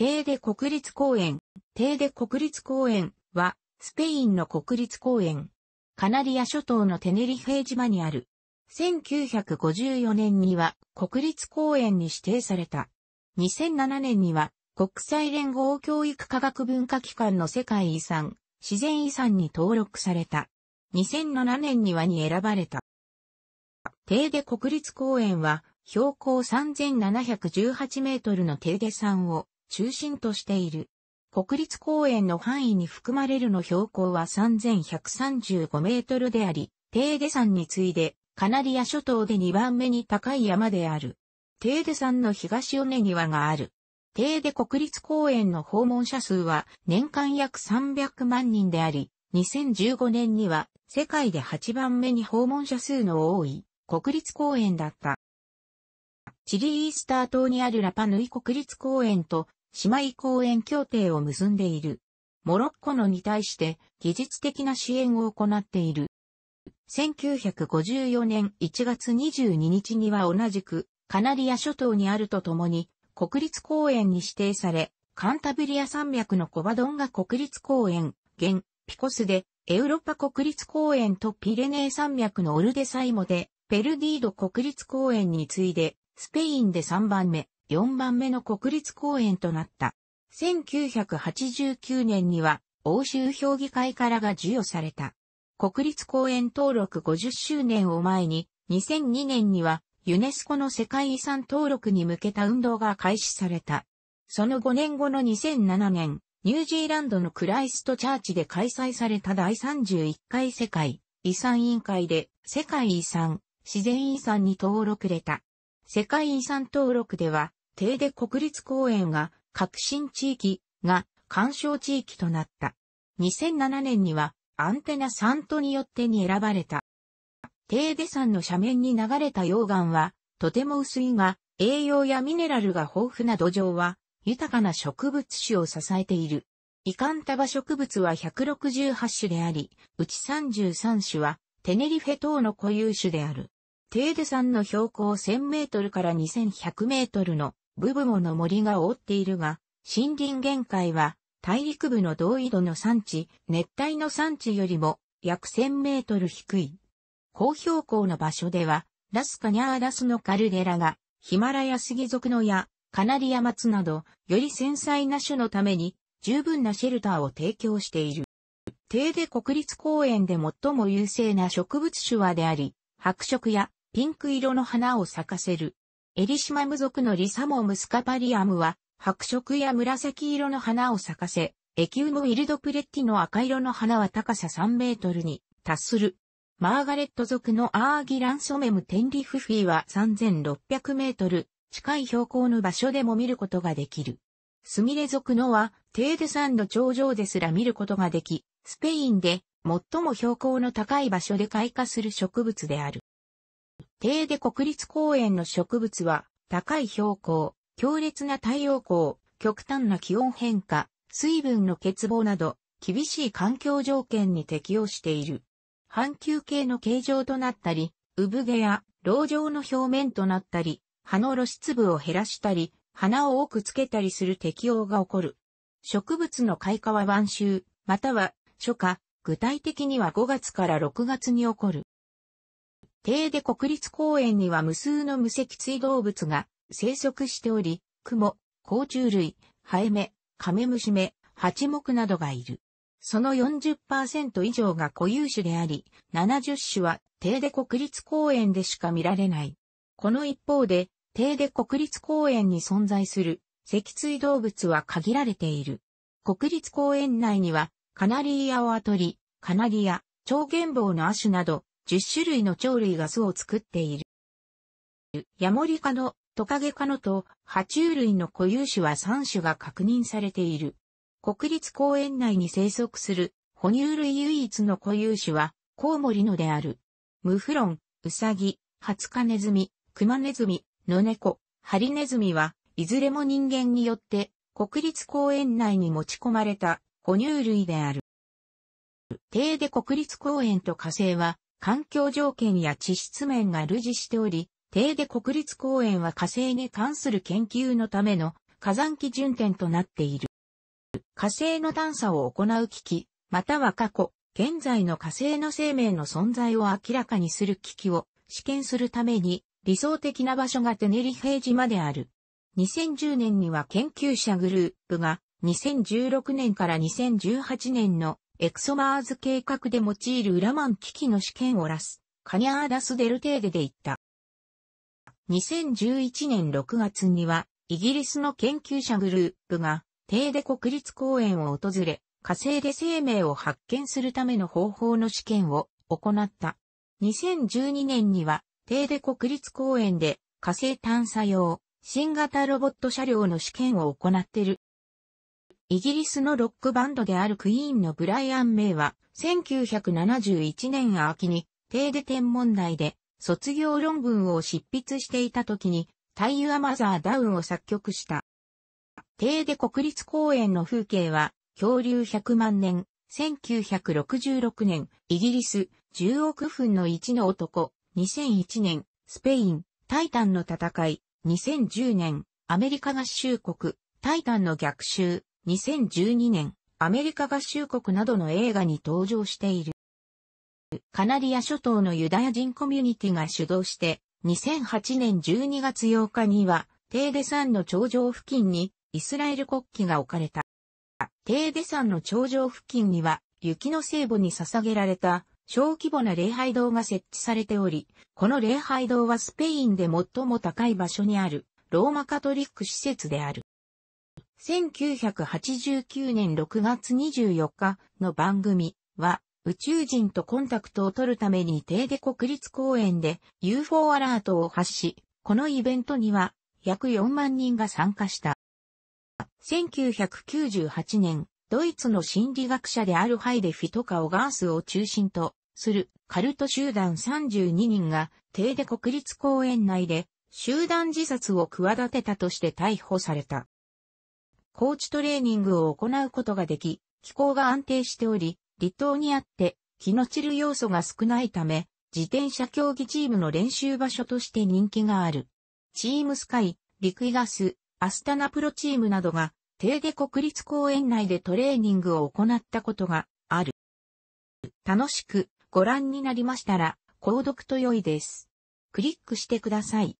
テーデ国立公園、テーデ国立公園は、スペインの国立公園。カナリア諸島のテネリフェ島にある。1954年には国立公園に指定された。2007年には国際連合教育科学文化機関の世界遺産、自然遺産に登録された。2007年にはに選ばれた。テーデ国立公園は標高3718メートルのテーデ山を中心としている。国立公園の範囲に含まれるの標高は3135メートルであり、テーデ山に次いでカナリア諸島で2番目に高い山である。テーデ山の東尾根庭がある。テーデ国立公園の訪問者数は年間約300万人であり、2015年には世界で8番目に訪問者数の多い国立公園だった。チリイースター島にあるラパヌイ国立公園と姉妹公園協定を結んでいる。モロッコのに対して技術的な支援を行っている。1954年1月22日には同じくカナリア諸島にあるとともに国立公園に指定され、カンタブリア山脈のコバドンガ国立公園、現、ピコスで、エウロッパ国立公園とピレネー山脈のオルデサイモで、ペルディード国立公園に次いで、スペインで3番目。4番目の国立公園となった。1989年には欧州評議会からが授与された。国立公園登録50周年を前に2002年にはユネスコの世界遺産登録に向けた運動が開始された。その5年後の2007年、ニュージーランドのクライストチャーチで開催された第31回世界遺産委員会で世界遺産、自然遺産に登録れた。世界遺産登録ではテーデ国立公園が革新地域が干渉地域となった。2007年にはアンテナサントによってに選ばれた。テーデ山の斜面に流れた溶岩はとても薄いが栄養やミネラルが豊富な土壌は豊かな植物種を支えている。遺憾束植物は168種であり、うち33種はテネリフェ島の固有種である。テーデ山の標高1000メートルから2100メートルのブブモの森が覆っているが、森林限界は大陸部の同緯度の産地、熱帯の産地よりも約1000メートル低い。高標高の場所では、ラスカニャーラスのカルデラが、ヒマラヤスギ族のや、カナリア松など、より繊細な種のために、十分なシェルターを提供している。低で国立公園で最も優勢な植物種はであり、白色やピンク色の花を咲かせるエリシマム族のリサモムスカパリアムは、白色や紫色の花を咲かせ、エキウムイルドプレッティの赤色の花は高さ3メートルに達する。マーガレット族のアーギランソメムテンリフフィーは3600メートル近い標高の場所でも見ることができる。スミレ族のはテーデ山の頂上ですら見ることができ、スペインで最も標高の高い場所で開花する植物である。低で国立公園の植物は、高い標高、強烈な太陽光、極端な気温変化、水分の欠乏など、厳しい環境条件に適応している。半球形の形状となったり、産毛や老状の表面となったり、葉の露出部を減らしたり、花を多くつけたりする適応が起こる。植物の開花は晩秋、または初夏、具体的には5月から6月に起こる。低で国立公園には無数の無脊椎動物が生息しており、クモ、甲虫類、ハエメ、カメムシメ、ハチモクなどがいる。その40%以上が固有種であり、70種は低で国立公園でしか見られない。この一方で、低で国立公園に存在する脊椎動物は限られている。国立公園内には、カナリーアオアトリ、カナリア、超原棒の亜種など、10種類の鳥類が巣を作っている。ヤモリ科のトカゲ科のと、爬虫類の固有種は3種が確認されている。国立公園内に生息する、哺乳類唯一の固有種は、コウモリのである。ムフロン、ウサギ、ハツカネズミ、クマネズミ、ノネコ、ハリネズミは、いずれも人間によって、国立公園内に持ち込まれた、哺乳類である。低で国立公園と火星は、環境条件や地質面が類似しており、低で国立公園は火星に関する研究のための火山基準点となっている。火星の探査を行う機器、または過去、現在の火星の生命の存在を明らかにする機器を試験するために理想的な場所がテネリフェ島である。2010年には研究者グループが2016年から2018年のエクソマーズ計画で用いるウラマン機器の試験をラス、カニャーダスデルテーデで行った。2011年6月には、イギリスの研究者グループが、テーデ国立公園を訪れ、火星で生命を発見するための方法の試験を行った。2012年には、テーデ国立公園で火星探査用新型ロボット車両の試験を行っている。イギリスのロックバンドであるクイーンのブライアン・メイは、1971年秋に、テーデ天問題で、卒業論文を執筆していた時に、タイユアマザーダウンを作曲した。テーデ国立公園の風景は、恐竜100万年、1966年、イギリス、10億分の1の男、2001年、スペイン、タイタンの戦い、2010年、アメリカ合衆国、タイタンの逆襲、2012年、アメリカ合衆国などの映画に登場している。カナリア諸島のユダヤ人コミュニティが主導して、2008年12月8日には、テーデ山の頂上付近にイスラエル国旗が置かれた。テーデ山の頂上付近には、雪の聖母に捧げられた小規模な礼拝堂が設置されており、この礼拝堂はスペインで最も高い場所にあるローマカトリック施設である。1989年6月24日の番組は、宇宙人とコンタクトを取るためにテーデ国立公園で UFO アラートを発し、このイベントには約4万人が参加した。1998年、ドイツの心理学者であるハイデフィトカオガースを中心とするカルト集団32人がテーデ国立公園内で集団自殺を企てたとして逮捕された。高地トレーニングを行うことができ、気候が安定しており、離島にあって気の散る要素が少ないため、自転車競技チームの練習場所として人気がある。チームスカイ、リクイガス、アスタナプロチームなどが、テーデ国立公園内でトレーニングを行ったことがある。楽しくご覧になりましたら、購読と良いです。クリックしてください。